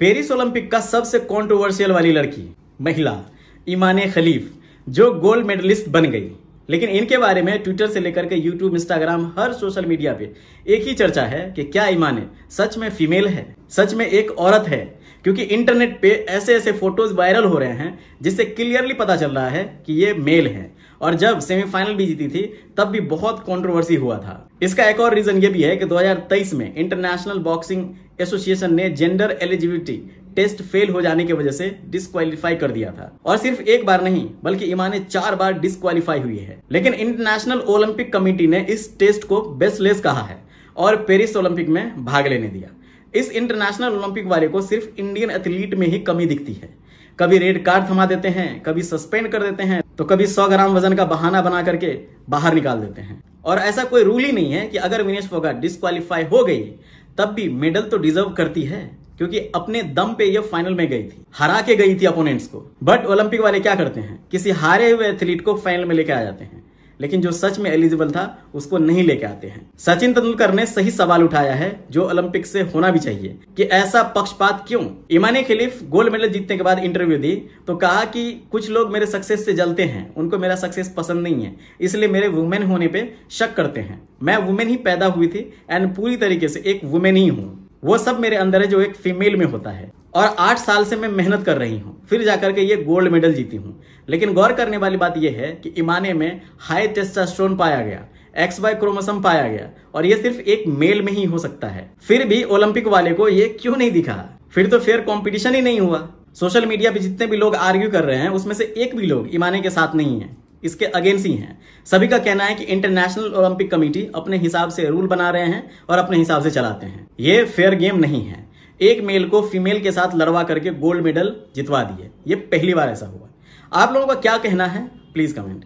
Paris Olympic का सबसे controversial वाली लड़की महिला ईमान खलीफ जो गोल्ड मेडलिस्ट बन गई लेकिन इनके बारे में ट्विटर से लेकर के यूट्यूब इंस्टाग्राम हर सोशल मीडिया पे एक ही चर्चा है कि क्या ईमान सच में फीमेल है सच में एक औरत है क्योंकि इंटरनेट पे ऐसे ऐसे फोटोज वायरल हो रहे हैं जिससे क्लियरली पता चल रहा है कि ये मेल हैं और जब सेमीफाइनल भी जीती थी तब भी बहुत कंट्रोवर्सी हुआ था इसका एक और रीजन ये भी है कि 2023 में इंटरनेशनल बॉक्सिंग एसोसिएशन ने जेंडर एलिजिबिलिटी टेस्ट फेल हो जाने की वजह से डिस्कालीफाई कर दिया था और सिर्फ एक बार नहीं बल्कि इमाने चार बार डिस्कालीफाई हुई है लेकिन इंटरनेशनल ओलंपिक कमेटी ने इस टेस्ट को बेस्टलेस कहा है और पेरिस ओलंपिक में भाग लेने दिया इस इंटरनेशनल ओलंपिक वाले को सिर्फ इंडियन एथलीट में ही कमी दिखती है कभी रेड कार्ड थमा देते हैं कभी सस्पेंड कर देते हैं तो कभी 100 ग्राम वजन का बहाना बना करके बाहर निकाल देते हैं और ऐसा कोई रूल ही नहीं है कि अगर विनेश फोगाट डिस्कालीफाई हो गई तब भी मेडल तो डिजर्व करती है क्योंकि अपने दम पे ये फाइनल में गई थी हरा के गई थी अपोनेंट्स को बट ओलंपिक वाले क्या करते हैं किसी हारे हुए एथलीट को फाइनल में लेके आ जाते हैं लेकिन जो सच में एलिजिबल था उसको नहीं लेके आते हैं सचिन तेंदुलकर ने सही सवाल उठाया है जो ओलंपिक से होना भी चाहिए कि ऐसा पक्षपात क्यों इमानी खिलीफ गोल्ड मेडल जीतने के बाद इंटरव्यू दी तो कहा कि कुछ लोग मेरे सक्सेस से जलते हैं उनको मेरा सक्सेस पसंद नहीं है इसलिए मेरे वुमेन होने पर शक करते हैं मैं वुमेन ही पैदा हुई थी एंड पूरी तरीके से एक वुमेन ही हूँ वो सब मेरे अंदर है जो एक फीमेल में होता है और आठ साल से मैं मेहनत कर रही हूँ फिर जाकर के ये गोल्ड मेडल जीती हूँ लेकिन गौर करने वाली बात यह है कि इमाने में हाई टेस्टास्ट्रोन पाया गया एक्स वाई क्रोमोसम पाया गया और ये सिर्फ एक मेल में ही हो सकता है फिर भी ओलंपिक वाले को ये क्यों नहीं दिखा फिर तो फेयर कॉम्पिटिशन ही नहीं हुआ सोशल मीडिया पे जितने भी लोग आर्ग्यू कर रहे हैं उसमें से एक भी लोग इमाने के साथ नहीं है इसके अगेंस्ट ही हैं सभी का कहना है कि इंटरनेशनल ओलंपिक कमेटी अपने हिसाब से रूल बना रहे हैं और अपने हिसाब से चलाते हैं ये फेयर गेम नहीं है एक मेल को फीमेल के साथ लड़वा करके गोल्ड मेडल जितवा दिए ये पहली बार ऐसा हुआ आप लोगों का क्या कहना है प्लीज कमेंट